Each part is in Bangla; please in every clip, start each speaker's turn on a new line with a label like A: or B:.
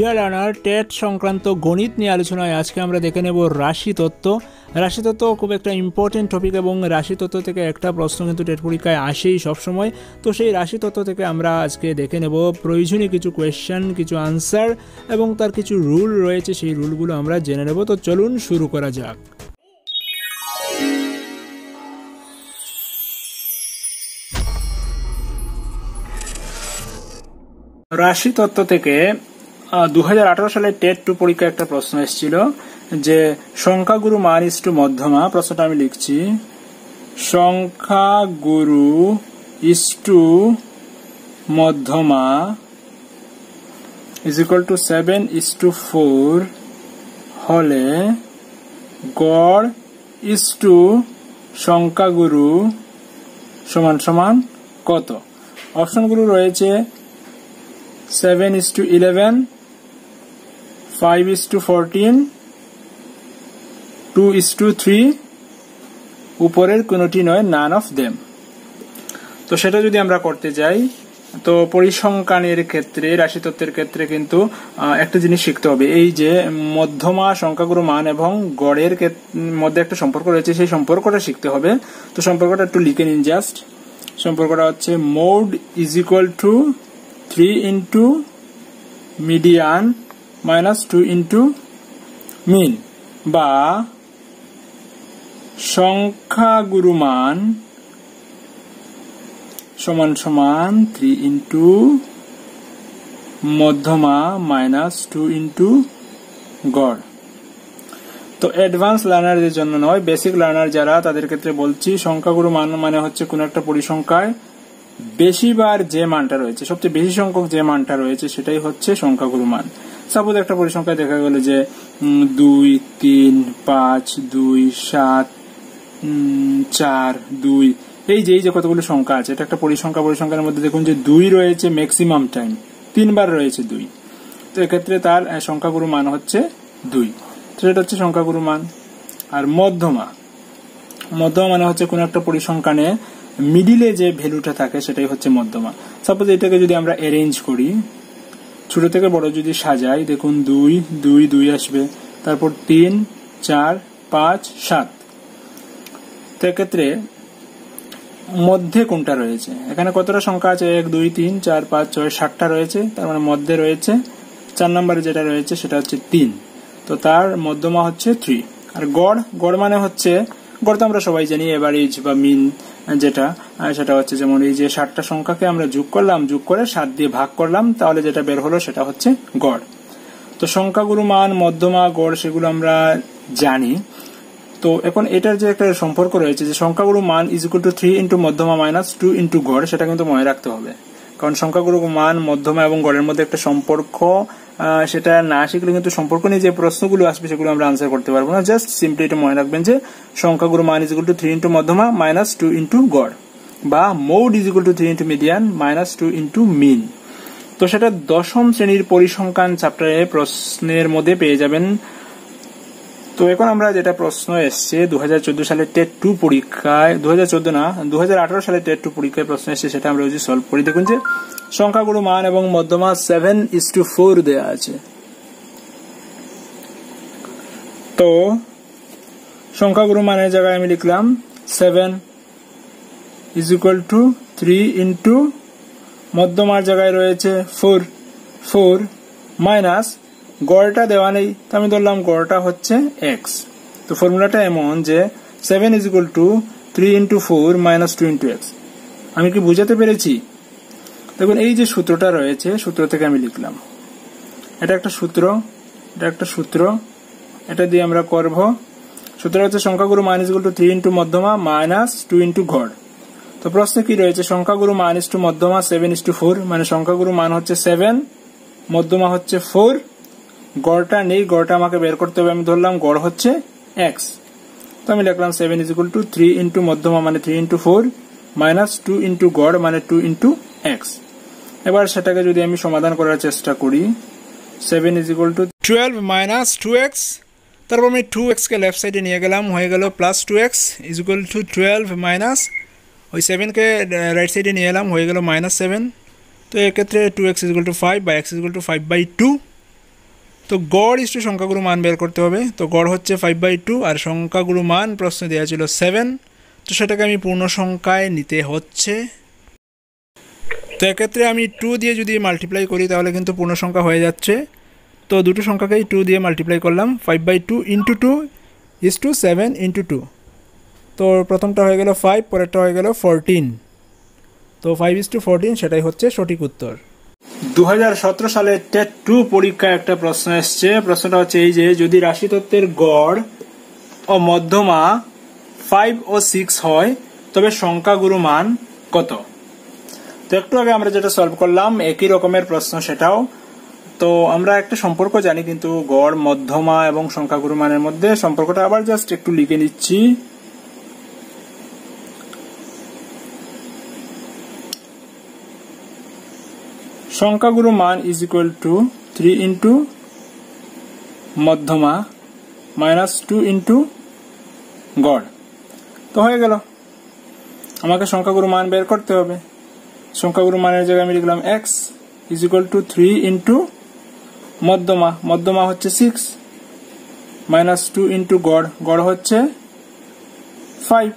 A: ডিয়ার লার্নার টেট সংক্রান্ত গণিত নিয়ে আলোচনায় আজকে আমরা দেখে নেব রাশি তত্ত্ব খুব একটা ইম্পর্টেন্ট টপিক এবং রাশিতত্ত্ব থেকে একটা প্রশ্ন কিন্তু টেট পরীক্ষায় আসেই সবসময় তো সেই রাশি তত্ত্ব থেকে আমরা আজকে দেখে নেব প্রয়োজনীয় কিছু কোয়েশ্চেন কিছু আনসার এবং তার কিছু রুল রয়েছে সেই রুলগুলো আমরা জেনে নেব তো চলুন শুরু করা যাক রাশি তত্ত্ব থেকে দু সালে টেট টু পরীক্ষা একটা প্রশ্ন এসেছিল যে সংখ্যাগুরু মান ইস টু মধ্যমা প্রশ্নটা আমি লিখছি সংখ্যাগুরু ইস টু মধ্যমা is equal to seven is to four হলে গড় ইস টু সংখ্যাগুরু সমান সমান কত অপশনগুলো রয়েছে seven is to eleven 5 is to 14 2 is to 3 উপরের কোনোটি নয় নান অফ দেম তো সেটা যদি আমরা করতে যাই তো পরিসংখ্যানের ক্ষেত্রে রাশিতত্ত্বের ক্ষেত্রে কিন্তু একটা জিনিস শিখতে হবে এই যে মধ্যমা সংখ্যাগুরু মান এবং গড়ের মধ্যে একটা সম্পর্ক রয়েছে সেই সম্পর্কটা শিখতে হবে তো সম্পর্কটা একটু লিখে নিন জাস্ট সম্পর্কটা হচ্ছে mode is equal to three into median minus two into mean বা সংখ্যাগুরু মান সমান সমান থ্রি ইন্টু মধ্যমা মাইনাস টু ইন্টু গড় তো অ্যাডভান্স লার্নারদের জন্য নয় বেসিক লার্নার যারা তাদের ক্ষেত্রে বলছি সংখ্যাগুরু মান মানে হচ্ছে কোনো একটা পরিসংখ্যায় বেশিবার যে মানটা রয়েছে সবচেয়ে বেশি সংখ্যক যে মানটা রয়েছে সেটাই হচ্ছে সংখ্যাগুরু মান সাপোজ একটা পরিসংখ্যায় দেখা গেল যে দুই তিন পাঁচ দুই সাত চার দুই এই যে এই যে কতগুলো সংখ্যা আছে এটা একটা পরিসংখ্যা পরিসংখ্যার মধ্যে দেখুন যে দুই রয়েছে ম্যাক্সিমাম টাইম তিনবার রয়েছে দুই তো এক্ষেত্রে তার সংখ্যাগুরু মান হচ্ছে দুই তো সেটা হচ্ছে সংখ্যাগুরু মান আর মধ্যমা মধ্যমা মানে হচ্ছে কোনো একটা পরিসংখ্যানে মিডিলে যে ভ্যালুটা থাকে সেটাই হচ্ছে মধ্যমা সাপোজ এটাকে যদি আমরা অ্যারেঞ্জ করি ছোট থেকে বড় যদি সাজাই দেখুন দুই দুই দুই আসবে তারপর তিন চার পাঁচ সাত তো এক্ষেত্রে মধ্যে কোনটা রয়েছে এখানে কতটা সংখ্যা আছে এক দুই তিন চার পাঁচ ছয় সাতটা রয়েছে তার মানে মধ্যে রয়েছে চার নম্বরে যেটা রয়েছে সেটা হচ্ছে তিন তো তার মধ্যমা হচ্ছে থ্রি আর গড় গড় মানে হচ্ছে গড় আমরা সবাই জানি এভারেজ বা মিন যেটা সেটা হচ্ছে যেমন এই যে সাতটা সংখ্যাকে আমরা যোগ করলাম যোগ করে সাত দিয়ে ভাগ করলাম তাহলে যেটা বের হলো সেটা হচ্ছে গড় তো সংখ্যাগুরু মান মধ্যমা গড় সেগুলো আমরা জানি তো এখন এটার যে একটা সম্পর্ক রয়েছে যে সংখ্যাগুরু মান is equal to three into মধ্যমা মাইনাস টু ইন্টু গড় সেটা কিন্তু মনে রাখতে হবে কারণ সংখ্যাগুলো মান মধ্যমা এবং গড়ের মধ্যে একটা সম্পর্ক সেটা না শিখলে কিন্তু সম্পর্ক নিয়ে যে প্রশ্নগুলো আসবে সেগুলো আমরা আনসার করতে পারবো না জাস্ট সিম্পলি এটা মনে রাখবেন যে সংখ্যাগুলো মান ইজ টু থ্রি ইন্টু মধ্যমা মাইনাস টু ইন্টু গড় বা mode is to three into median minus two into mean তো সেটা দশম শ্রেণীর পরিসংখ্যান চ্যাপ্টারে প্রশ্নের মধ্যে পেয়ে যাবেন তো এখন আমরা যেটা প্রশ্ন এসছে দু সালে টেট টু পরীক্ষায় দু না দু হাজার সালে টেট টু পরীক্ষায় প্রশ্ন এসছে সেটা আমরা সলভ করি দেখুন যে সংখ্যাগুলো মান এবং মধ্যমা সেভেন ইস টু ফোর দেওয়া আছে তো সংখ্যাগুরু মানের জায়গায় আমি লিখলাম seven is equal to three into মধ্যমার জায়গায় রয়েছে ফোর ফোর মাইনাস গড়টা দেওয়া নেই তো আমি ধরলাম গড়টা হচ্ছে এক্স তো ফর্মুলাটা এমন যে seven is equal to three into four minus two into x আমি কি বুঝাতে পেরেছি দেখুন এই যে সূত্রটা রয়েছে সূত্র থেকে আমি লিখলাম এটা একটা সূত্র এটা একটা সূত্র এটা দিয়ে আমরা করব সূত্র হচ্ছে সংখ্যাগুরু minus equal to three into মধ্যমা মাইনাস টু ইন্টু গড় তো প্রশ্ন কি রয়েছে সংখ্যাগুরু মাইনাস টু মধ্যমা সেভেন ইস টু ফোর মানে সংখ্যাগুরু মান হচ্ছে সেভেন মধ্যমা হচ্ছে ফোর গড়টা নেই গড়টা আমাকে বের করতে হবে আমি ধরলাম গড় হচ্ছে এক্স তো আমি লিখলাম seven is equal to three into মধ্যমা মানে three into four minus two into গড় মানে টু ইন্টু এক্স এবার সেটাকে যদি আমি সমাধান করার চেষ্টা করি seven is equal to twelve minus two x তারপর আমি টু এক্সকে লেফট সাইডে নিয়ে গেলাম হয়ে গেল plus two x is equal to twelve minus ওই সেভেনকে রাইট সাইডে নিয়ে এলাম হয়ে গেল মাইনাস সেভেন তো এক্ষেত্রে two x is equal to five বা x is equal to five by two তো গড় ইস্টু টু মান বের করতে হবে তো গড় হচ্ছে ফাইভ বাই টু আর সংখ্যাগুলো মান প্রশ্ন দেওয়া ছিল সেভেন তো সেটাকে আমি পূর্ণ সংখ্যায় নিতে হচ্ছে তো এক্ষেত্রে আমি টু দিয়ে যদি মাল্টিপ্লাই করি তাহলে কিন্তু পূর্ণ সংখ্যা হয়ে যাচ্ছে তো দুটো সংখ্যাকেই টু দিয়ে মাল্টিপ্লাই করলাম five by two into two is to seven into two তো প্রথমটা হয়ে গেল ফাইভ পরেরটা হয়ে গেল ফোরটিন তো ফাইভ ইস টু ফোরটিন সেটাই হচ্ছে সঠিক উত্তর দুহাজার সালে টেট টু পরীক্ষায় একটা প্রশ্ন এসছে প্রশ্নটা হচ্ছে এই যে যদি রাশিতত্ত্বের গড় ও মধ্যমা ফাইভ ও সিক্স হয় তবে সংখ্যাগুরু মান কত তো একটু আগে আমরা যেটা সলভ করলাম একই রকমের প্রশ্ন সেটাও তো আমরা একটা সম্পর্ক জানি কিন্তু গড় মধ্যমা এবং সংখ্যাগুরু মানের মধ্যে সম্পর্কটা আবার জাস্ট একটু লিখে নিচ্ছি সংখ্যাগুলোর মান is equal to three into মধ্যমা মাইনাস টু ইন্টু গড় তো হয়ে গেল আমাকে সংখ্যাগুলো মান বের করতে হবে সংখ্যাগুলো মানের জায়গায় আমি লিখলাম x is equal to three into মধ্যমা মধ্যমা হচ্ছে সিক্স মাইনাস টু ইন্টু গড় গড় হচ্ছে ফাইভ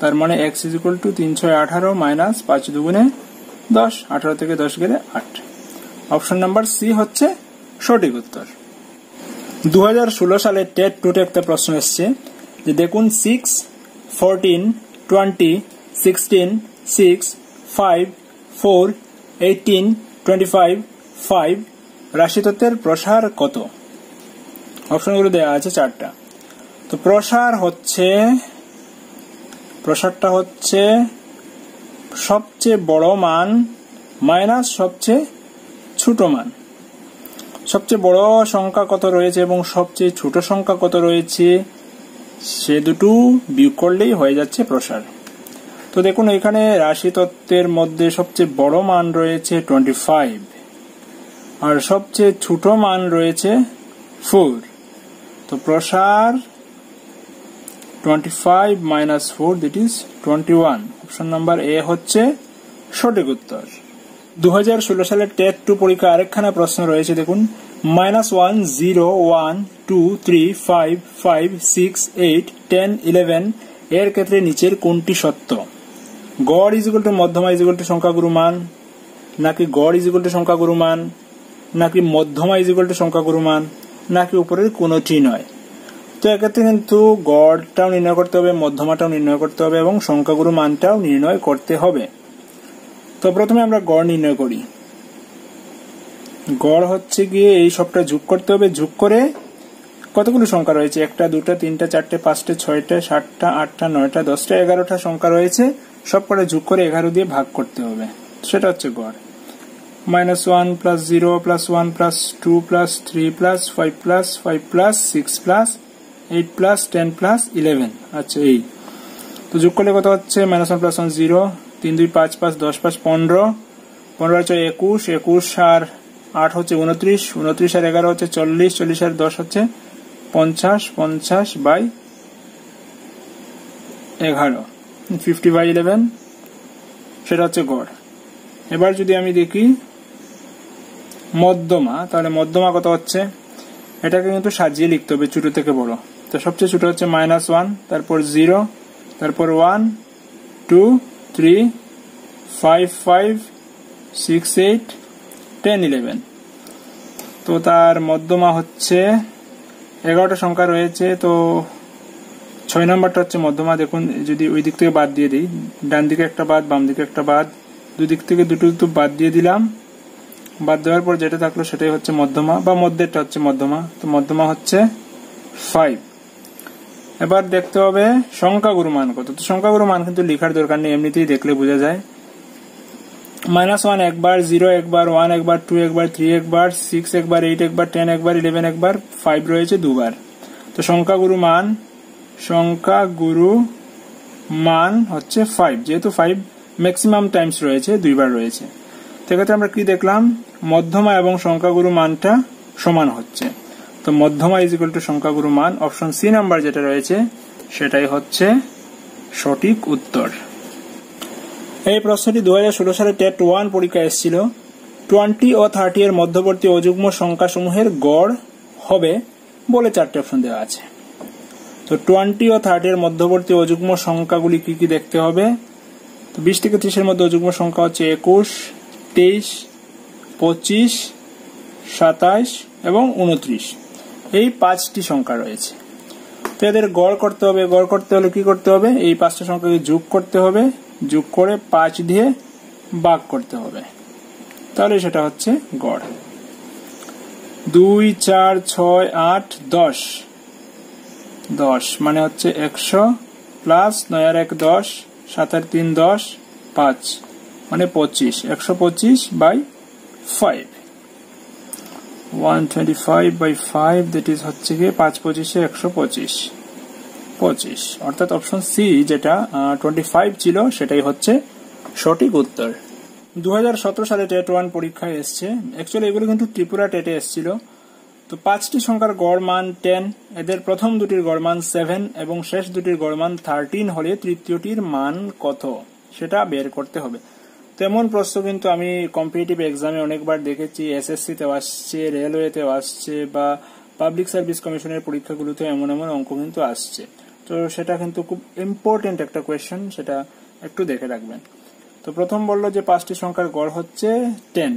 A: তার মানে এক্স ইজ ইকুয়াল টু তিন ছয় আঠারো মাইনাস পাঁচ দুগুণে দশ আঠারো থেকে দশ গেলে আট অপশন নাম্বার সি হচ্ছে সঠিক উত্তর দু সালে টেট টুটে একটা প্রশ্ন এসছে যে দেখুন six fourteen twenty sixteen six five four eighteen twenty five five রাশিতত্ত্বের প্রসার কত অপশনগুলো দেওয়া আছে চারটা তো প্রসার হচ্ছে প্রসারটা হচ্ছে সবচেয়ে বড় মান মাইনাস সবচেয়ে ছোট মান সবচেয়ে বড় সংখ্যা কত রয়েছে এবং সবচেয়ে ছোট সংখ্যা কত রয়েছে সে দুটো বিয়োগ করলেই হয়ে যাচ্ছে প্রসার তো দেখুন এখানে রাশি তত্ত্বের মধ্যে সবচেয়ে বড় মান রয়েছে টোয়েন্টি ফাইভ আর সবচেয়ে ছোট মান রয়েছে ফোর তো প্রসার 25 minus 4 that is 21 option number A হচ্ছে সঠিক উত্তর দু হাজার ষোলো সালে টেট টু পরীক্ষা আরেকখানা প্রশ্ন রয়েছে দেখুন minus one zero one two three five five six eight ten eleven এর ক্ষেত্রে নিচের কোনটি সত্য গড় ইজিকল টু মধ্যমা ইজিকল টু সংখ্যাগুরু মান নাকি গড় ইজিকল টু সংখ্যাগুরু মান নাকি মধ্যমা ইজিকল টু সংখ্যাগুরু মান নাকি উপরের কোনোটি নয় তো এক্ষেত্রে কিন্তু গড়টাও নির্ণয় করতে হবে মধ্যমাটাও নির্ণয় করতে হবে এবং সংখ্যাগুরু মানটাও নির্ণয় করতে হবে তো প্রথমে আমরা গড় নির্ণয় করি গড় হচ্ছে গিয়ে এই সবটা যোগ করতে হবে যোগ করে কতগুলো সংখ্যা রয়েছে একটা দুটা তিনটা চারটে পাঁচটা ছয়টা সাতটা আটটা নয়টা দশটা এগারোটা সংখ্যা রয়েছে সব কটা যোগ করে এগারো দিয়ে ভাগ করতে হবে সেটা হচ্ছে গড় minus one plus zero plus one plus two plus three plus five plus five plus six plus eight plus ten plus eleven আচ্ছা এই তো যোগ করলে কত হচ্ছে minus one plus one zero তিন দুই পাঁচ পাঁচ দশ পাঁচ পনেরো পনেরো হচ্ছে একুশ একুশ আর আট হচ্ছে উনত্রিশ উনত্রিশ আর এগারো হচ্ছে চল্লিশ চল্লিশ আর দশ হচ্ছে পঞ্চাশ পঞ্চাশ বাই এগারো ফিফটি বাই ইলেভেন সেটা হচ্ছে গড় এবার যদি আমি দেখি মধ্যমা তাহলে মধ্যমা কত হচ্ছে এটাকে কিন্তু সাজিয়ে লিখতে হবে ছোট থেকে বড় তো সবচেয়ে ছোট হচ্ছে মাইনাস ওয়ান তারপর জিরো তারপর one two three five five six eight ten eleven তো তার মধ্যমা হচ্ছে এগারোটা সংখ্যা রয়েছে তো ছয় নম্বরটা হচ্ছে মধ্যমা দেখুন যদি ওই দিক থেকে বাদ দিয়ে দিই ডান দিকে একটা বাদ বাম দিকে একটা বাদ দুদিক থেকে দুটো দুটো বাদ দিয়ে দিলাম বাদ দেওয়ার পর যেটা থাকলো সেটাই হচ্ছে মধ্যমা বা মধ্যেরটা হচ্ছে মধ্যমা তো মধ্যমা হচ্ছে ফাইভ এবার দেখতে হবে সংখ্যাগুরু মান কত তো সংখ্যাগুরু মান কিন্তু লেখার দরকার নেই এমনিতেই দেখলে বোঝা যায় মাইনাস ওয়ান একবার জিরো একবার ওয়ান একবার টু একবার থ্রি একবার সিক্স একবার এইট একবার টেন একবার ইলেভেন একবার ফাইভ রয়েছে দুবার তো সংখ্যাগুরু মান সংখ্যাগুরু মান হচ্ছে ফাইভ যেহেতু ফাইভ ম্যাক্সিমাম টাইমস রয়েছে দুইবার রয়েছে সেক্ষেত্রে আমরা কি দেখলাম মধ্যমা এবং সংখ্যাগুরু মানটা সমান হচ্ছে তো মধ্যমা ইজ ইকুয়াল টু সংখ্যাগুরু মান অপশন সি নাম্বার যেটা রয়েছে সেটাই হচ্ছে সঠিক উত্তর এই প্রশ্নটি দু হাজার সালে টেট ওয়ান পরীক্ষা এসেছিল টোয়েন্টি ও থার্টি এর মধ্যবর্তী অযুগ্ম সংখ্যাসমূহের গড় হবে বলে চারটি অপশন দেওয়া আছে তো টোয়েন্টি ও থার্টি এর মধ্যবর্তী অযুগ্ম সংখ্যাগুলি কি কি দেখতে হবে তো বিশ থেকে ত্রিশের মধ্যে অযুগ্ম সংখ্যা হচ্ছে একুশ তেইশ পঁচিশ সাতাশ এবং উনত্রিশ এই পাঁচটি সংখ্যা রয়েছে তো এদের গড় করতে হবে গড় করতে হলে কি করতে হবে এই পাঁচটা সংখ্যাকে যোগ করতে হবে যোগ করে পাঁচ দিয়ে বাক করতে হবে তাহলে সেটা হচ্ছে গড় দুই চার ছয় আট দশ দশ মানে হচ্ছে একশো প্লাস নয় আর এক দশ সাত আর তিন দশ পাঁচ মানে পঁচিশ একশো পঁচিশ by five one twenty five by five that is হচ্ছে গিয়ে পাঁচ পঁচিশে একশো পঁচিশ পঁচিশ অর্থাৎ অপশন সি যেটা টোয়েন্টি ফাইভ ছিল সেটাই হচ্ছে সঠিক উত্তর দু সালে টেট ওয়ান পরীক্ষায় এসেছে অ্যাকচুয়ালি এগুলো কিন্তু ত্রিপুরা টেটে এসছিল তো পাঁচটি সংখ্যার গড় মান টেন এদের প্রথম দুটির গড় মান সেভেন এবং শেষ দুটির গড় মান থার্টিন হলে তৃতীয়টির মান কত সেটা বের করতে হবে তেমন প্রশ্ন কিন্তু আমি কম্পিটিটিভ এক্সামে অনেকবার দেখেছি তেও আসছে রেলওয়েতেও আসছে বা পাবলিক সার্ভিস কমিশনের পরীক্ষাগুলোতে এমন এমন অঙ্ক কিন্তু আসছে তো সেটা কিন্তু খুব ইম্পর্টেন্ট একটা কোয়েশ্চেন সেটা একটু দেখে রাখবেন তো প্রথম বললো যে পাঁচটি সংখ্যার গড় হচ্ছে টেন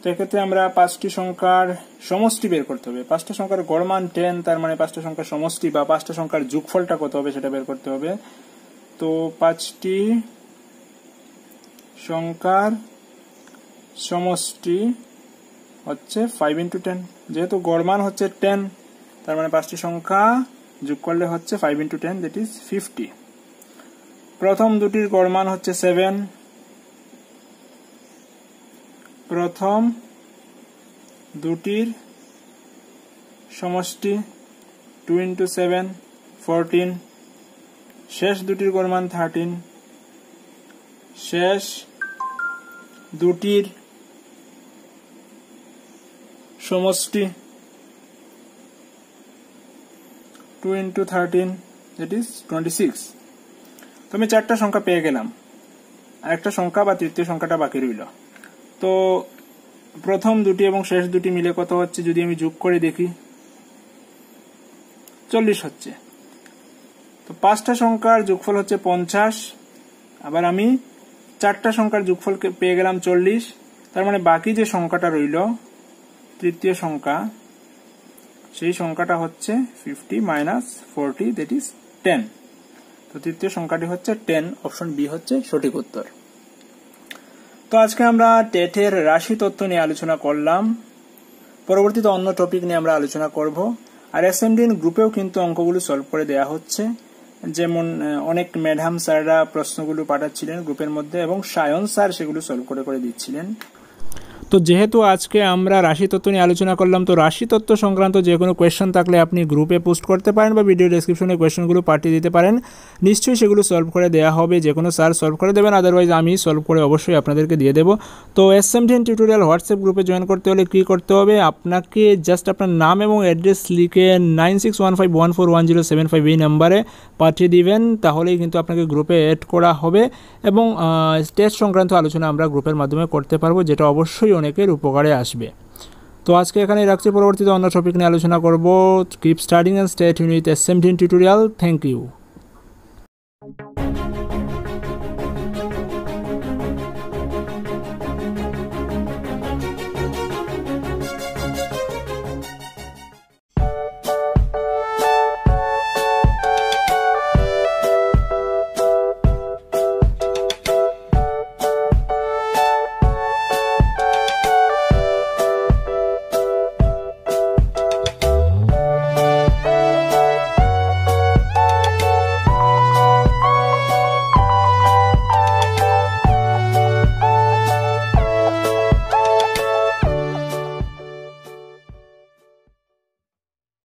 A: তো এক্ষেত্রে আমরা পাঁচটি সংখ্যার সমষ্টি বের করতে হবে পাঁচটা সংখ্যার গড় মান টেন তার মানে পাঁচটা সংখ্যার সমষ্টি বা পাঁচটা সংখ্যার যুগফলটা কত হবে সেটা বের করতে হবে তো পাঁচটি সংখ্যার সমষ্টি হচ্ছে ফাইভ ইন্টু টেন যেহেতু গড়মান হচ্ছে টেন তার মানে পাঁচটি সংখ্যা যোগ করলে হচ্ছে five into ten that is fifty প্রথম দুটির গড়মান হচ্ছে সেভেন প্রথম দুটির সমষ্টি টু ইন্টু সেভেন ফোরটিন শেষ দুটির গড়মান থার্টিন শেষ দুটির সমষ্টি two into thirteen that is twenty six তো আমি চারটা সংখ্যা পেয়ে গেলাম আর একটা সংখ্যা বা তৃতীয় সংখ্যাটা বাকি রইল তো প্রথম দুটি এবং শেষ দুটি মিলে কত হচ্ছে যদি আমি যোগ করে দেখি চল্লিশ হচ্ছে তো পাঁচটা সংখ্যার যোগফল হচ্ছে পঞ্চাশ আবার আমি চারটা সংখ্যার যোগফল পেয়ে গেলাম চল্লিশ তার মানে বাকি যে সংখ্যাটা রইল তৃতীয় সংখ্যা সেই সংখ্যাটা হচ্ছে fifty minus forty that is ten তো তৃতীয় সংখ্যাটি হচ্ছে টেন অপশন বি হচ্ছে সঠিক উত্তর তো আজকে আমরা টেটের রাশি তত্ত্ব নিয়ে আলোচনা করলাম পরবর্তীতে অন্য টপিক নিয়ে আমরা আলোচনা করব আর অ্যাসেম্বলিন গ্রুপেও কিন্তু অঙ্কগুলো সলভ করে দেয়া হচ্ছে যেমন অনেক ম্যাডাম স্যাররা প্রশ্নগুলো পাঠাচ্ছিলেন গ্রুপের মধ্যে এবং সায়ন স্যার সেগুলো সলভ করে করে দিচ্ছিলেন তো যেহেতু আজকে আমরা রাশিতত্ত্ব নিয়ে আলোচনা করলাম তো রাশিতত্ত্ব সংক্রান্ত যে কোনো কোয়েশ্চেন থাকলে আপনি গ্রুপে পোস্ট করতে পারেন বা ভিডিও ডিসক্রিপশনে কোয়েশ্চেনগুলো পাঠিয়ে দিতে পারেন নিশ্চয়ই সেগুলো সলভ করে দেওয়া হবে যে কোনো স্যার সলভ করে দেবেন আদারওয়াইজ আমি সলভ করে অবশ্যই আপনাদেরকে দিয়ে দেবো তো S M ten tutorial WhatsApp গ্রুপে জয়েন করতে হলে কী করতে হবে আপনাকে জাস্ট আপনার নাম এবং অ্যাড্রেস লিখে nine six one five one four one zero seven five এই নাম্বারে পাঠিয়ে দিবেন তাহলেই কিন্তু আপনাকে গ্রুপে অ্যাড করা হবে এবং স্টেজ সংক্রান্ত আলোচনা আমরা গ্রুপের মাধ্যমে করতে পারবো যেটা অবশ্যই অবশ্যই অনেকের উপকারে আসবে তো আজকে এখানে রাখছি পরবর্তীতে অন্য টপিক নিয়ে আলোচনা করব keep starting and state unit S seventeen tutorial thank you